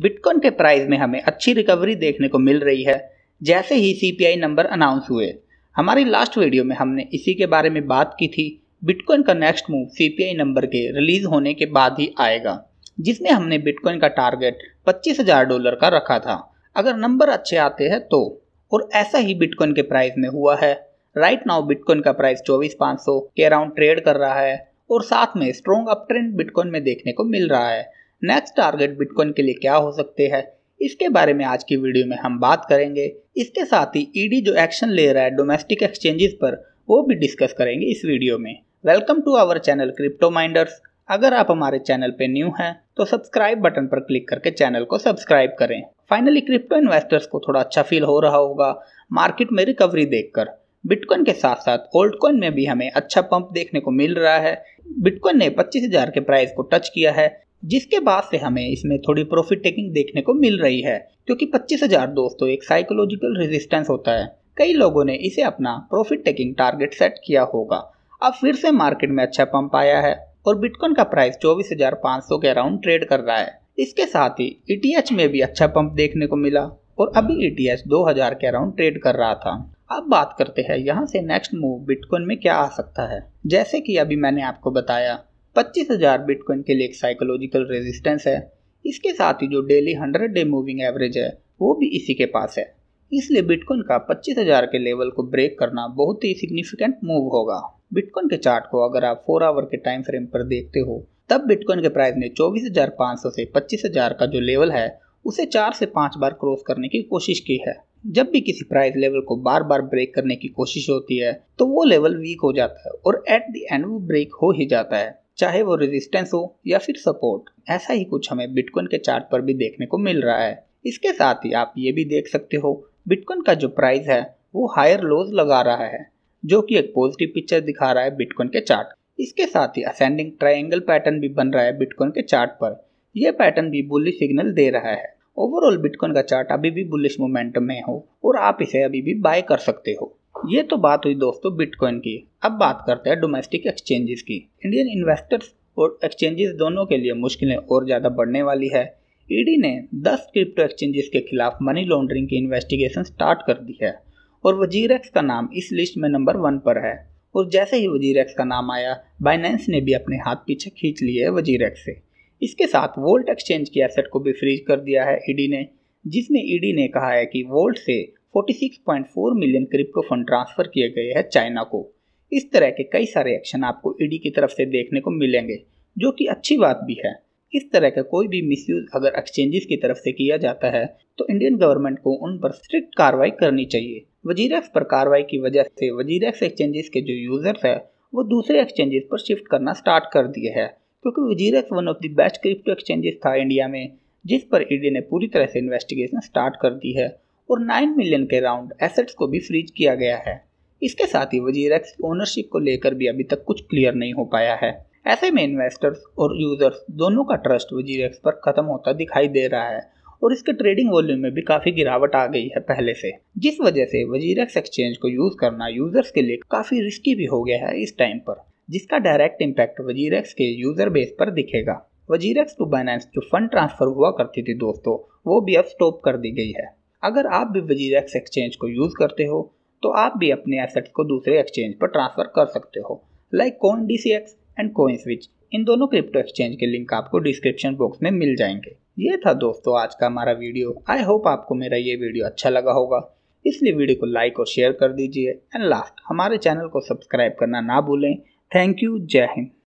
bitcoin के price में हमें अच्छी रिकवरी देखने को मिल रही है जैसे ही सी नंबर अनाउंस हुए हमारी लास्ट वीडियो में हमने इसी के बारे में बात की थी बिटकॉइन का नेक्स्ट मूव सी नंबर के रिलीज होने के बाद ही आएगा जिसमें हमने बिटकॉइन का टारगेट 25,000 डॉलर का रखा था अगर नंबर अच्छे आते हैं तो और ऐसा ही बिटकॉइन के प्राइस में हुआ है राइट नाउ बिटकॉइन का प्राइस चौबीस पाँच सौ के अराउंड ट्रेड कर रहा है और साथ में स्ट्रॉन्ग अप ट्रेंड बिटकॉइन में देखने को मिल रहा है नेक्स्ट टारगेट बिटकॉइन के लिए क्या हो सकते हैं इसके बारे में आज की वीडियो में हम बात करेंगे इसके साथ ही ईडी e जो एक्शन ले रहा है डोमेस्टिक एक्सचेंजेस पर वो भी डिस्कस करेंगे इस वीडियो में welcome to our channel crypto minders अगर आप हमारे चैनल पे न्यू हैं तो सब्सक्राइब बटन पर क्लिक करके चैनल को सब्सक्राइब करें फाइनली क्रिप्टो इन्वेस्टर्स को थोड़ा अच्छा फील हो रहा होगा मार्केट में रिकवरी देखकर बिटकॉइन के साथ साथ ओल्ड कॉइन में भी हमें अच्छा पंप देखने को मिल रहा है बिटकॉइन ने 25,000 के प्राइस को टच किया है जिसके बाद से हमें इसमें थोड़ी प्रॉफिट टेकिंग देखने को मिल रही है क्योंकि पच्चीस हजार दोस्तों एक साइकोलॉजिकल रेजिस्टेंस होता है कई लोगों ने इसे अपना प्रॉफिट टेकिंग टारगेट सेट किया होगा अब फिर से मार्केट में अच्छा पंप आया है और बिटकॉइन का प्राइस 24,500 के अराउंड ट्रेड कर रहा है इसके साथ ही ई e में भी अच्छा पंप देखने को मिला और अभी ई e हजार के अराउंड ट्रेड कर रहा था अब बात करते हैं यहाँ से नेक्स्ट मूव बिटकॉइन में क्या आ सकता है जैसे कि अभी मैंने आपको बताया पच्चीस हज़ार बिटकॉइन के लिए एक साइकोलॉजिकल रेजिस्टेंस है इसके साथ ही जो daily hundred day moving average है वो भी इसी के पास है इसलिए बिटकॉइन का पच्चीस हज़ार के लेवल को ब्रेक करना बहुत ही सिग्निफिकेंट मूव होगा बिटकॉइन के चार्ट को अगर आप फोर आवर के टाइम फ्रेम पर देखते हो तब बिटकॉइन के प्राइस ने सौ से हजार का जो लेवल है उसे चार से पाँच बार क्रॉस करने की कोशिश की है जब भी किसी प्राइस लेवल को बार बार ब्रेक करने की कोशिश होती है तो वो लेवल वीक हो जाता है और एट द एंड वो ब्रेक हो ही जाता है चाहे वो रेजिस्टेंस हो या फिर सपोर्ट ऐसा ही कुछ हमें बिटकॉइन के चार्ट पर भी देखने को मिल रहा है इसके साथ ही आप ये भी देख सकते हो बिटकॉइन का जो प्राइस है वो हायर लोज लगा रहा है जो कि एक पॉजिटिव पिक्चर दिखा रहा है बिटकॉइन के चार्ट इसके साथ ही असेंडिंग ट्राइंगल पैटर्न भी बन रहा है बिटकॉइन के चार्ट पर यह पैटर्न भी बुलिश सिग्नल दे रहा है ओवरऑल बिटकॉइन का चार्ट अभी भी बुलिश मोमेंटम में हो और आप इसे अभी भी बाय कर सकते हो ये तो बात हुई दोस्तों बिटकॉइन की अब बात करते हैं डोमेस्टिक एक्सचेंजेस की इंडियन इन्वेस्टर्स और एक्सचेंजेस दोनों के लिए मुश्किलें और ज़्यादा बढ़ने वाली है ईडी e ने 10 क्रिप्टो एक्सचेंजेस के खिलाफ मनी लॉन्ड्रिंग की इन्वेस्टिगेशन स्टार्ट कर दी है और वजीरेक्स का नाम इस लिस्ट में नंबर वन पर है और जैसे ही वजीरेक्स का नाम आया बाइनेंस ने भी अपने हाथ पीछे खींच लिए वजीरेक्स से इसके साथ वोल्ट एक्सचेंज की एसेट को भी फ्रीज कर दिया है ईडी e ने जिसमें ईडी e ने कहा है कि वोल्ट से 46.4 मिलियन क्रिप्टो फंड ट्रांसफ़र किए गए हैं चाइना को इस तरह के कई सारे एक्शन आपको ईडी की तरफ से देखने को मिलेंगे जो कि अच्छी बात भी है इस तरह का कोई भी मिसयूज अगर एक्सचेंजेस की तरफ से किया जाता है तो इंडियन गवर्नमेंट को उन पर स्ट्रिक्ट कार्रवाई करनी चाहिए वजीरेक्स पर कार्रवाई की वजह से वजीरेक्स एक्सचेंजेस के जो यूज़र्स हैं वो दूसरे एक्सचेंजेस पर शिफ्ट करना स्टार्ट कर दिए हैं क्योंकि WazirX one of the best crypto exchanges था इंडिया में जिस पर ईडी ने पूरी तरह से इन्वेस्टिगेशन स्टार्ट कर दी है और 9 मिलियन के राउंड एसेट्स को भी फ्रीज किया गया है इसके साथ ही वजीर की ओनरशिप को लेकर भी अभी तक कुछ क्लियर नहीं हो पाया है ऐसे में इन्वेस्टर्स और यूजर्स दोनों का ट्रस्ट एक्स पर खत्म होता दिखाई दे रहा है और इसके ट्रेडिंग वॉल्यूम में भी काफ़ी गिरावट आ गई है पहले से जिस वजह से एक्स एक्सचेंज को यूज़ करना यूज़र्स के लिए काफ़ी रिस्की भी हो गया है इस टाइम पर जिसका डायरेक्ट इम्पैक्ट एक्स के यूज़र बेस पर दिखेगा एक्स टू बाइनेंस जो फंड ट्रांसफ़र हुआ करती थी दोस्तों वो भी अब स्टॉप कर दी गई है अगर आप भी एक्स एक्सचेंज को यूज़ करते हो तो आप भी अपने एसेट्स को दूसरे एक्सचेंज पर ट्रांसफ़र कर सकते हो like Coin D and CoinSwitch इन दोनों क्रिप्टो एक्सचेंज के लिंक आपको डिस्क्रिप्शन बॉक्स में मिल जाएंगे ये था दोस्तों आज का हमारा वीडियो आई होप आपको मेरा ये वीडियो अच्छा लगा होगा इसलिए वीडियो को लाइक और शेयर कर दीजिए एंड लास्ट हमारे चैनल को सब्सक्राइब करना ना भूलें थैंक यू जय हिंद